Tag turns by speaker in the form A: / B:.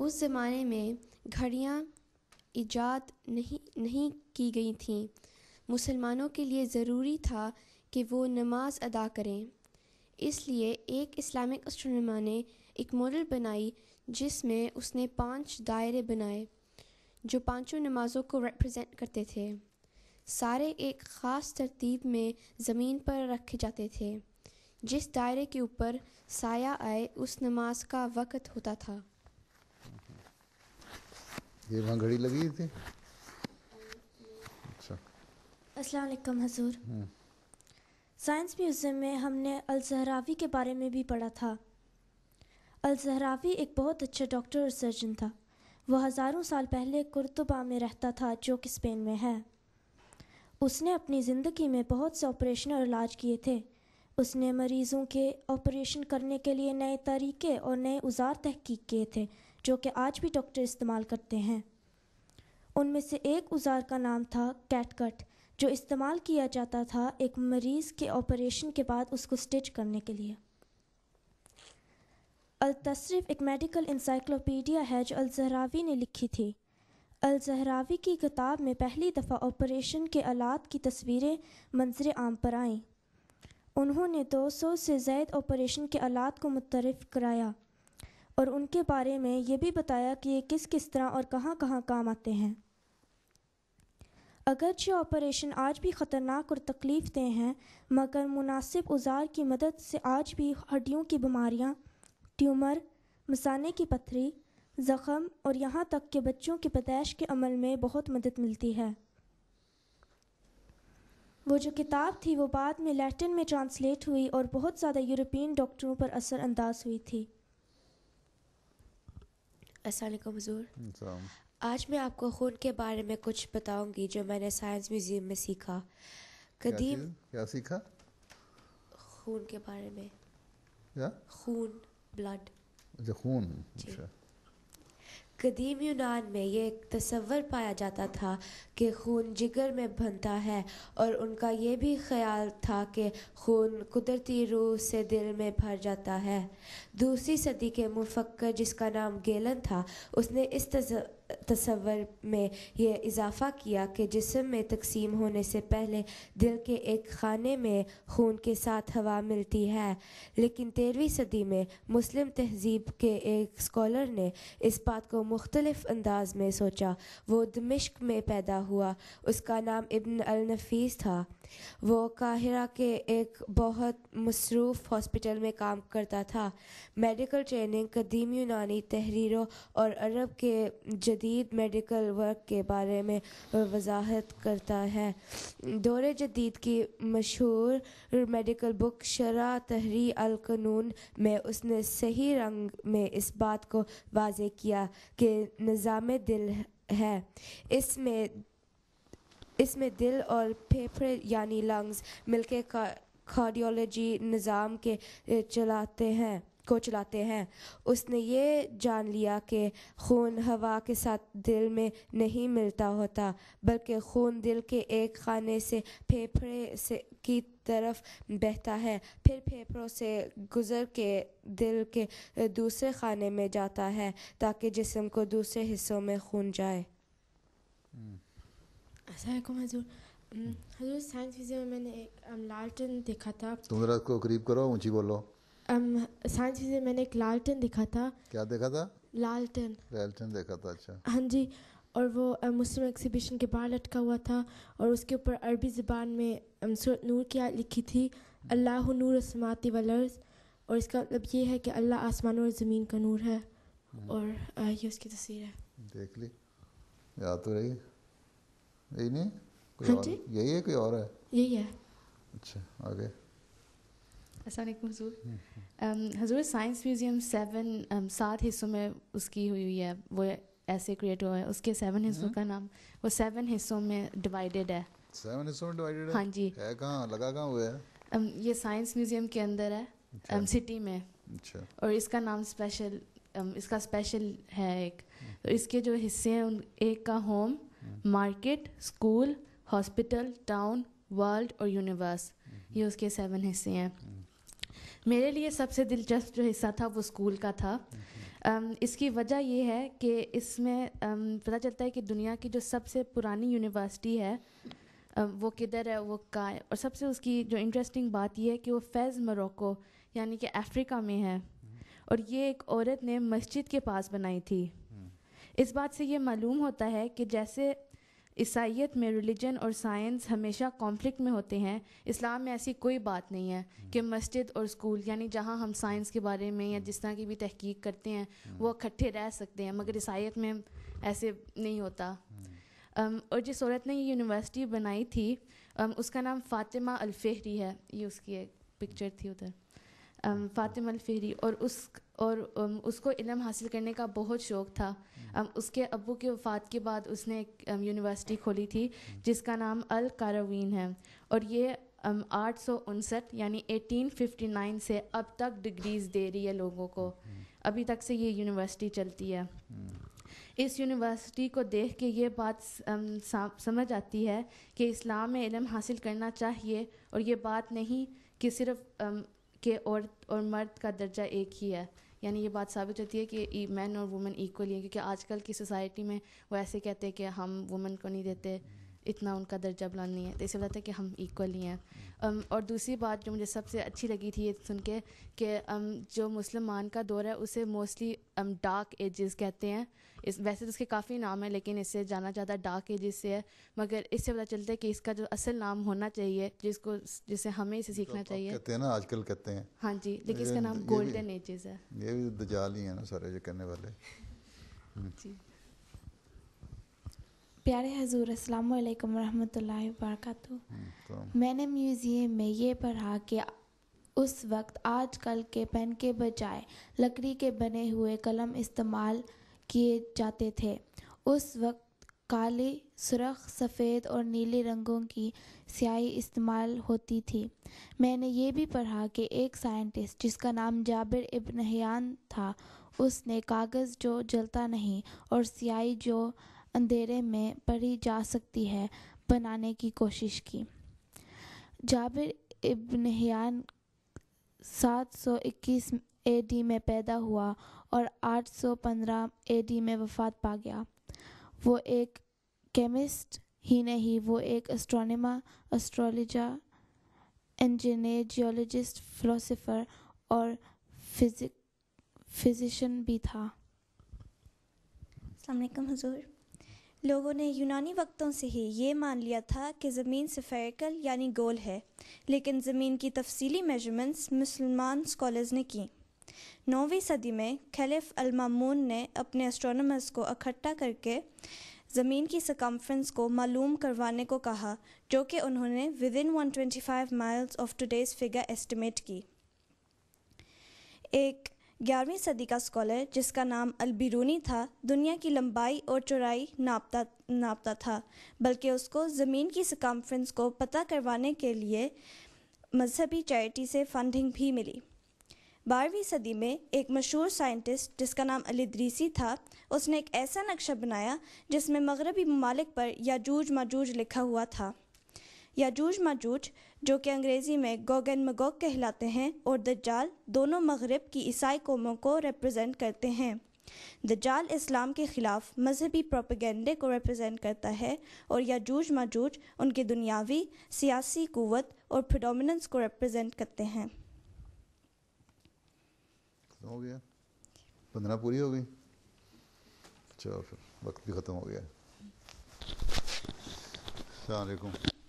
A: उस ज़माने में घड़ियाँ ईजाद नहीं नहीं की गई थीं मुसलमानों के लिए ज़रूरी था कि वो नमाज अदा करें इसलिए एक इस्लामिक एस्ट्रोनोमा ने एक मॉडल बनाई जिसमें उसने पांच दायरे बनाए जो पांचों नमाज़ों को रिप्रेजेंट करते थे सारे एक ख़ास तरतीब में ज़मीन पर रखे जाते थे जिस दायरे के ऊपर साया आए उस नमाज का वक़्त होता था
B: ये वहाँ घड़ी लगी थी अच्छा
A: असलकम हजूर हम्म। साइंस म्यूज़ियम में हमने अलजहरावी के बारे में भी पढ़ा था अलजहरावी एक बहुत अच्छा डॉक्टर और सर्जन था वह हज़ारों साल पहले कुरतुबा में रहता था जो कि स्पेन में है उसने अपनी ज़िंदगी में बहुत से ऑपरेशन और इलाज किए थे उसने मरीज़ों के ऑपरेशन करने के लिए नए तरीके और नए उजार तहकीक किए थे जो कि आज भी डॉक्टर इस्तेमाल करते हैं उनमें से एक औजार का नाम था कैटकट जो इस्तेमाल किया जाता था एक मरीज़ के ऑपरेशन के बाद उसको स्टिच करने के लिए अलतसरफ एक मेडिकल इंसाइक्लोपीडिया है जो अलजहरावी ने लिखी थी अलजहरावी की किताब में पहली दफ़ा ऑपरेशन के आलात की तस्वीरें मंजर आम पर आईं उन्होंने 200 से ज़ायद ऑपरेशन के आलात को मुतरफ़ कराया और उनके बारे में ये भी बताया कि ये किस किस तरह और कहाँ कहाँ काम आते हैं अगरचे ऑपरेशन आज भी ख़तरनाक और तकलीफ दे हैं मगर मुनासिब उजार की मदद से आज भी हड्डियों की बीमारियाँ ट्यूमर मसाने की पथरी ज़ख़म और यहाँ तक के बच्चों की पैदाइश के अमल में बहुत मदद मिलती है वो जो किताब थी वो बाद में लैटिन में ट्रांसलेट हुई और बहुत ज़्यादा यूरोपियन डॉक्टरों पर असर अंदाज हुई थी
C: असलम
D: हजूर
C: आज मैं आपको खून के बारे में कुछ बताऊंगी जो मैंने साइंस म्यूजियम में सीखा कदीम क्या, क्या सीखा खून के बारे
B: में
C: खून ब्लड
B: अच्छा, खून अच्छा
C: कदीम यूनान में ये तस्वर पाया जाता था कि खून जिगर में बनता है और उनका ये भी ख्याल था कि खून कुदरती रूह से दिल में भर जाता है दूसरी सदी के मुफक्कर जिसका नाम गेलन था उसने इस तस्वर तस्वर में यह इजाफ़ा किया कि जिसम में तकसीम होने से पहले दिल के एक खाने में खून के साथ हवा मिलती है लेकिन तेरहवीं सदी में मुस्लिम तहजीब के एक स्कॉलर ने इस बात को मुख्तलफ़ अंदाज में सोचा वो दमिश्क में पैदा हुआ उसका नाम इब्न अलनफीस था वो काहिरा के एक बहुत मसरूफ़ हॉस्पिटल में काम करता था मेडिकल ट्रेनिंग कदीम यूनानी तहरीरों और अरब के जद जदीद मेडिकल वर्क के बारे में वजाहत करता है दौर जदीद की मशहूर मेडिकल बुक शरा तहरी अलकनून में उसने सही रंग में इस बात को वाज किया कि निज़ाम दिल है इसमें इसमें दिल और फेफड़े यानी लंग्स मिलके कार्डियोलॉजी निज़ाम के चलाते हैं को चलाते हैं उसने ये जान लिया कि खून हवा के साथ दिल में नहीं मिलता होता बल्कि खून दिल के एक खाने से फेफड़े से की तरफ बहता है फिर फेफड़ों से गुजर के दिल के दूसरे खाने में जाता है ताकि जिसम को दूसरे हिस्सों में खून जाए हजूर साइंस म्यूजियम में मैंने एक लालटन देखा था
B: तुम को करीब करो ऊंची बोलो
C: Um, साइंस से मैंने एक लालटेन देखा था क्या देखा था लालटेन
B: लालटेन देखा था अच्छा
C: हाँ जी और वो um, मुस्लिम एग्जीबिशन के बाहर लटका हुआ था और उसके ऊपर अरबी ज़बान में um, सूरत नूर की आयत लिखी थी अल्लाह नूर समाती वलर्स और इसका मतलब ये है कि अल्लाह आसमान और ज़मीन का नूर है हम्म।
D: और ये उसकी तस्वीर है
B: देख ली याद तो रही यही नहीं कोई हाँ और यही है कोई और है यही है अच्छा आगे
E: असलम हजूर हजूर साइंस म्यूज़ियम सेवन सात हिस्सों में उसकी हुई हुई है वो ऐसे क्रिएट हुआ है उसके सेवन हिस्सों हम्म। का नाम वो सेवन हिस्सों में डिवाइडेड है
B: सेवन हिस्सों में डिवाइडेड है हाँ जी है कहाँ लगा कहाँ हुआ है
E: um, ये साइंस म्यूज़ियम के अंदर है अच्छा। um, सिटी में अच्छा और इसका नाम स्पेशल um, इसका स्पेशल है एक तो इसके जो हिस्से हैं उन एक का home market school hospital town world और यूनिवर्स ये उसके सेवन हिस्से हैं मेरे लिए सबसे दिलचस्प जो हिस्सा था वो स्कूल का था um, इसकी वजह ये है कि इसमें um, पता चलता है कि दुनिया की जो सबसे पुरानी यूनिवर्सिटी है वो किधर है वो का है और सबसे उसकी जो इंटरेस्टिंग बात यह है कि वो फैज़ मरोको यानी कि अफ्रीका में है और ये एक औरत ने मस्जिद के पास बनाई थी हम्म। इस बात से ये मालूम होता है कि जैसे ईसाइत में रिलीजन और साइंस हमेशा कॉन्फ्लिक्ट में होते हैं इस्लाम में ऐसी कोई बात नहीं है कि हम्म। मस्जिद और स्कूल यानी जहाँ हम साइंस के बारे में या हम्म। जिस तरह की भी तहकीक करते हैं हम्म। वो इकट्ठे रह सकते हैं मगर ईसाइत में ऐसे नहीं होता Um, और जिस औरत ने ये यूनिवर्सिटी बनाई थी um, उसका नाम फ़ातिमा अलफेहरी है ये उसकी एक पिक्चर थी उधर um, अच्छा। फ़ातिमा अलफेहरी और उस और um, उसको इलम हासिल करने का बहुत शौक़ था हम्म। um, उसके अबू के वफ़ात के बाद उसने एक यूनिवर्सिटी um, खोली थी हम्म। जिसका नाम अल कारावीन है और ये आठ सौ उनसठ यानी नाइन से अब तक डिग्रीज़ दे रही है लोगों को हम्म। अभी तक से ये यूनिवर्सिटी चलती है इस यूनिवर्सिटी को देख के ये बात समझ आती है कि इस्लाम में इलम हासिल करना चाहिए और ये बात नहीं कि सिर्फ के औरत और मर्द का दर्जा एक ही है यानी ये बात साबित होती है कि मैन और वुमेन इक्वली हैं क्योंकि आजकल की सोसाइटी में वो ऐसे कहते हैं कि हम वुमेन को नहीं देते इतना उनका दर्जा बुलंद नहीं है तो इसे बताते हैं कि हम इक्वल ही हैं हम्म। um, और दूसरी बात जो मुझे सबसे अच्छी लगी थी ये सुन के कि um, जो मुसलमान का दौर है उसे मोस्टली डार्क एजेस कहते हैं इस वैसे तो इसके काफ़ी नाम है लेकिन इससे जाना जाता है डार्क एजेस से है मगर इससे पता चलता है कि इसका जो असल नाम होना चाहिए जिसको जिसे हमें इसे सीखना चाहिए कहते
B: हैं ना आजकल कहते हैं हाँ जी लेकिन इसका नाम गोल्डन एजेस है ये भी दजाल ही है ना सारे जो करने वाले
E: जी
D: प्यारे हजूर अस्सलाम वालेकुम रहमतुल्लाहि मैंने म्यूज़ियम में ये पढ़ा कि उस वक्त आजकल के पेन के बजाय लकड़ी के बने हुए कलम इस्तेमाल किए जाते थे उस वक्त काले सुरख सफ़ेद और नीले रंगों की स्याही इस्तेमाल होती थी मैंने ये भी पढ़ा कि एक साइंटिस्ट जिसका नाम जाबिर इब्न हयान था उसने कागज़ जो जलता नहीं और स्याही जो अंधेरे में पढ़ी जा सकती है बनाने की कोशिश की जाबिर इब्न हियान 721 एडी में पैदा हुआ और 815 एडी में वफात पा गया वो एक केमिस्ट ही नहीं वो एक astronomer astrologer engineer geologist philosopher और फिजिक फिजिशन भी था
F: अलमैकम हजूर लोगों ने यूनानी वक्तों से ही ये मान लिया था कि ज़मीन सफ़ेरिकल यानी गोल है लेकिन ज़मीन की तफसीली मेजरमेंट्स मुसलमान स्कॉलर्स ने की नौवीं सदी में खलिफ अलमामून ने अपने एस्ट्रोनॉमर्स को इकट्ठा करके ज़मीन की सकम्फ्रेंस को मालूम करवाने को कहा जो कि उन्होंने within five miles of today's figure estimate की एक ग्यारहवीं सदी का स्कॉलर जिसका नाम अलबिरूनी था दुनिया की लंबाई और चौड़ाई नापता नापता था बल्कि उसको ज़मीन की सकाम्फ्रेंस को पता करवाने के लिए मजहबी चैरिटी से फंडिंग भी मिली बारहवीं सदी में एक मशहूर साइंटिस्ट जिसका नाम अलीद्रीसी था उसने एक ऐसा नक्शा बनाया जिसमें मगरबी ममालिक पर याजूज माजूज लिखा हुआ था याजूज माजूज जो कि अंग्रेज़ी में गोगन मगोग कहलाते हैं और दज्जाल दोनों मगरब की ईसाई कौमों को रिप्रेजेंट करते हैं दज्जाल इस्लाम के ख़िलाफ़ मजहबी प्रोपेगेंडे को रिप्रेजेंट करता है और याजूज माजूज उनकी दुनियावी सियासी क़वत और प्रोडोमिनेंस को रिप्रेजेंट करते हैं
B: हो गया पंद्रह पूरी हो गई चलो फिर वक्त भी ख़त्म हो
E: गया अलकुम